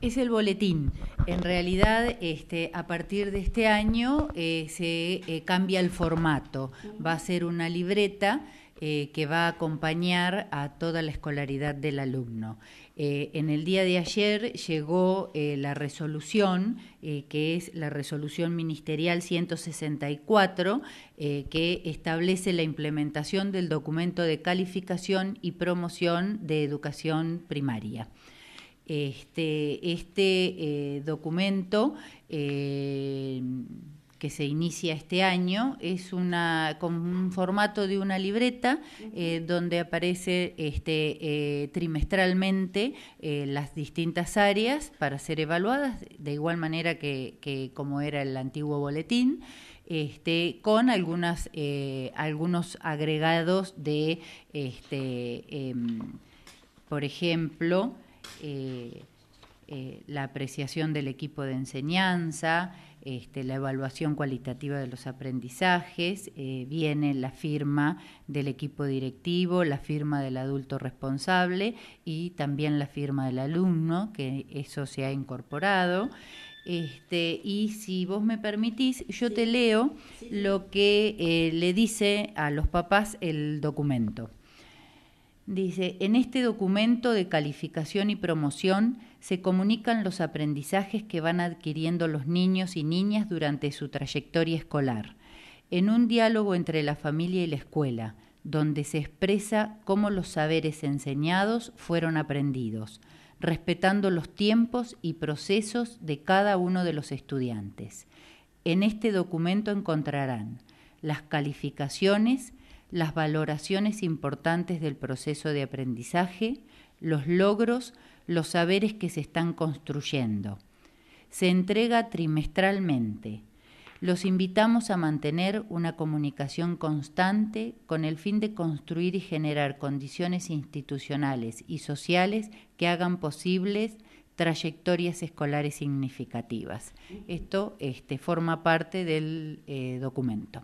Es el boletín. En realidad, este, a partir de este año eh, se eh, cambia el formato. Va a ser una libreta eh, que va a acompañar a toda la escolaridad del alumno. en el día de ayer llegó la resolución, que es la resolución ministerial 164, que establece la implementación del documento de calificación y promoción de educación primaria este, este eh, documento eh, que se inicia este año es una con un formato de una libreta eh, donde aparece este trimestralmente las distintas áreas para ser evaluadas de igual manera que, como era el antiguo boletín este, con algunas algunos agregados de este em, por ejemplo eh, eh, la apreciación del equipo de enseñanza, este, la evaluación cualitativa de los aprendizajes, eh, viene la firma del equipo directivo, la firma del adulto responsable y también la firma del alumno, que eso se ha incorporado. Este, y si vos me permitís, yo te leo lo que le dice a los papás el documento. Dice, en este documento de calificación y promoción se comunican los aprendizajes que van adquiriendo los niños y niñas durante su trayectoria escolar, en un diálogo entre la familia y la escuela, donde se expresa cómo los saberes enseñados fueron aprendidos, respetando los tiempos y procesos de cada uno de los estudiantes. En este documento encontrarán las calificaciones, las valoraciones importantes del proceso de aprendizaje, los logros, los saberes que se están construyendo. Se entrega trimestralmente. Los invitamos a mantener una comunicación constante con el fin de construir y generar condiciones institucionales y sociales que hagan posibles trayectorias escolares significativas. Esto este, forma parte del eh, documento.